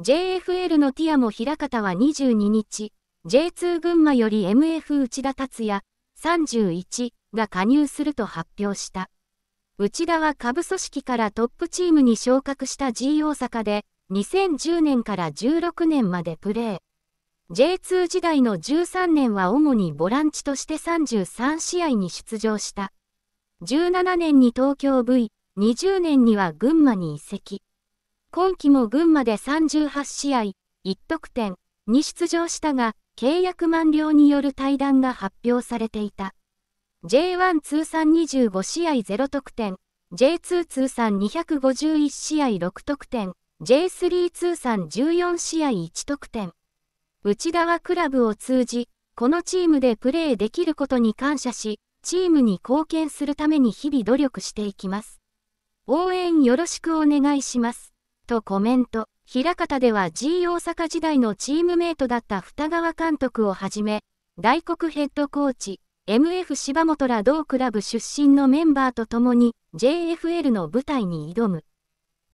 JFL のティアモ平方は22日、J2 群馬より MF 内田達也31が加入すると発表した。内田は下部組織からトップチームに昇格した G 大阪で2010年から16年までプレー。J2 時代の13年は主にボランチとして33試合に出場した。17年に東京 V、20年には群馬に移籍。今季も群馬で38試合、1得点に出場したが、契約満了による退団が発表されていた。J1 通算25試合0得点、J2 通算251試合6得点、J3 通算14試合1得点。内田はクラブを通じ、このチームでプレーできることに感謝し、チームに貢献するために日々努力していきます。応援よろしくお願いします。とコメント。平方では G 大阪時代のチームメイトだった二川監督をはじめ、大黒ヘッドコーチ、MF 柴本ら同クラブ出身のメンバーと共に JFL の舞台に挑む。